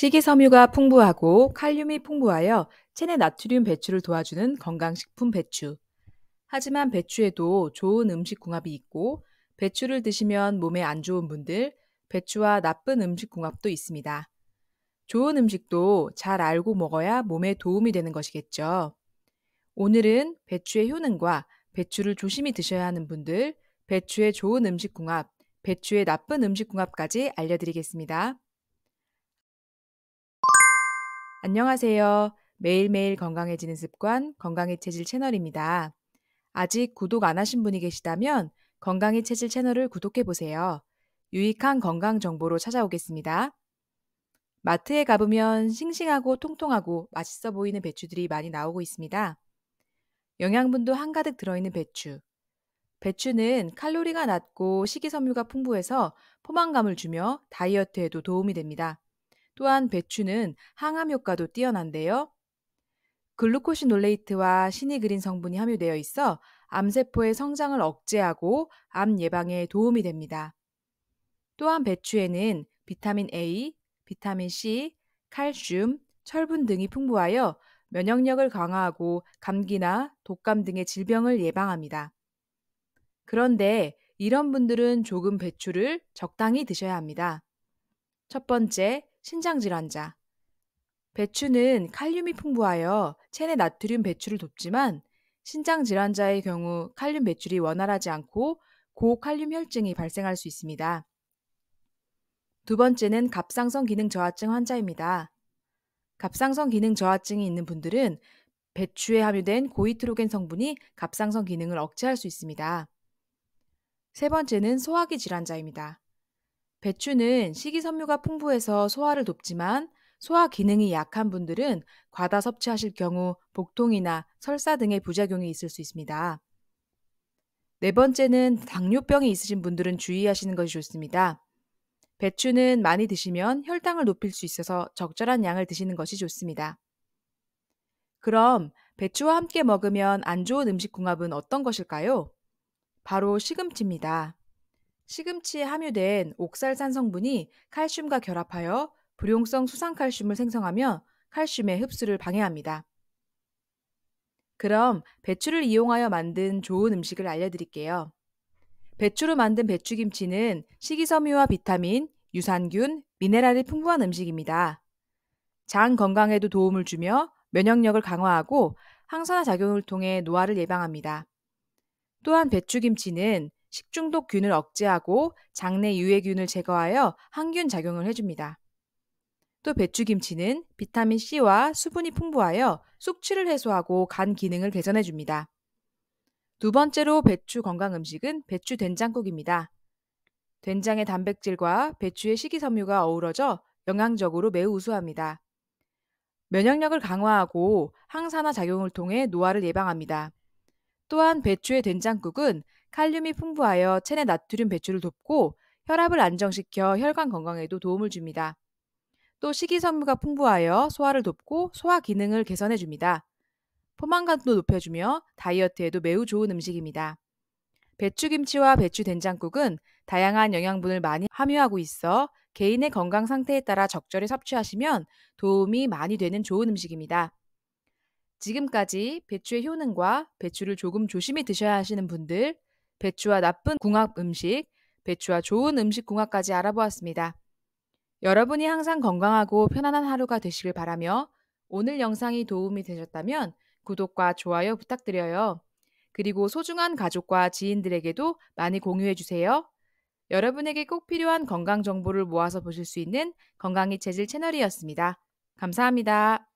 식이섬유가 풍부하고 칼륨이 풍부하여 체내 나트륨 배출을 도와주는 건강식품 배추. 하지만 배추에도 좋은 음식 궁합이 있고 배추를 드시면 몸에 안 좋은 분들, 배추와 나쁜 음식 궁합도 있습니다. 좋은 음식도 잘 알고 먹어야 몸에 도움이 되는 것이겠죠. 오늘은 배추의 효능과 배추를 조심히 드셔야 하는 분들, 배추의 좋은 음식 궁합, 배추의 나쁜 음식 궁합까지 알려드리겠습니다. 안녕하세요. 매일매일 건강해지는 습관 건강의 체질 채널입니다. 아직 구독 안 하신 분이 계시다면 건강의 체질 채널을 구독해 보세요. 유익한 건강 정보로 찾아오겠습니다. 마트에 가보면 싱싱하고 통통하고 맛있어 보이는 배추들이 많이 나오고 있습니다. 영양분도 한가득 들어있는 배추. 배추는 칼로리가 낮고 식이섬유가 풍부해서 포만감을 주며 다이어트에도 도움이 됩니다. 또한 배추는 항암 효과도 뛰어난데요. 글루코시놀레이트와 시니그린 성분이 함유되어 있어 암세포의 성장을 억제하고 암 예방에 도움이 됩니다. 또한 배추에는 비타민 A, 비타민 C, 칼슘, 철분 등이 풍부하여 면역력을 강화하고 감기나 독감 등의 질병을 예방합니다. 그런데 이런 분들은 조금 배추를 적당히 드셔야 합니다. 첫 번째, 신장질환자. 배추는 칼륨이 풍부하여 체내 나트륨 배출을 돕지만 신장질환자의 경우 칼륨 배출이 원활하지 않고 고칼륨 혈증이 발생할 수 있습니다. 두 번째는 갑상선 기능 저하증 환자입니다. 갑상선 기능 저하증이 있는 분들은 배추에 함유된 고이트로겐 성분이 갑상선 기능을 억제할 수 있습니다. 세 번째는 소화기 질환자입니다. 배추는 식이섬유가 풍부해서 소화를 돕지만 소화 기능이 약한 분들은 과다 섭취하실 경우 복통이나 설사 등의 부작용이 있을 수 있습니다. 네 번째는 당뇨병이 있으신 분들은 주의하시는 것이 좋습니다. 배추는 많이 드시면 혈당을 높일 수 있어서 적절한 양을 드시는 것이 좋습니다. 그럼 배추와 함께 먹으면 안 좋은 음식 궁합은 어떤 것일까요? 바로 시금치입니다. 시금치에 함유된 옥살산 성분이 칼슘과 결합하여 불용성 수산칼슘을 생성하며 칼슘의 흡수를 방해합니다. 그럼 배추를 이용하여 만든 좋은 음식을 알려드릴게요. 배추로 만든 배추김치는 식이섬유와 비타민, 유산균, 미네랄이 풍부한 음식입니다. 장 건강에도 도움을 주며 면역력을 강화하고 항산화 작용을 통해 노화를 예방합니다. 또한 배추김치는 식중독균을 억제하고 장내 유해균을 제거하여 항균 작용을 해줍니다. 또 배추김치는 비타민 C와 수분이 풍부하여 숙취를 해소하고 간 기능을 개선해 줍니다. 두 번째로 배추 건강 음식은 배추 된장국입니다. 된장의 단백질과 배추의 식이섬유가 어우러져 영양적으로 매우 우수합니다. 면역력을 강화하고 항산화 작용을 통해 노화를 예방합니다. 또한 배추의 된장국은 칼륨이 풍부하여 체내 나트륨 배출을 돕고 혈압을 안정시켜 혈관 건강에도 도움을 줍니다. 또 식이섬유가 풍부하여 소화를 돕고 소화 기능을 개선해 줍니다. 포만감도 높여주며 다이어트에도 매우 좋은 음식입니다. 배추김치와 배추된장국은 다양한 영양분을 많이 함유하고 있어 개인의 건강 상태에 따라 적절히 섭취하시면 도움이 많이 되는 좋은 음식입니다. 지금까지 배추의 효능과 배추를 조금 조심히 드셔야 하시는 분들, 배추와 나쁜 궁합 음식, 배추와 좋은 음식 궁합까지 알아보았습니다. 여러분이 항상 건강하고 편안한 하루가 되시길 바라며 오늘 영상이 도움이 되셨다면 구독과 좋아요 부탁드려요. 그리고 소중한 가족과 지인들에게도 많이 공유해주세요. 여러분에게 꼭 필요한 건강 정보를 모아서 보실 수 있는 건강이 체질 채널이었습니다. 감사합니다.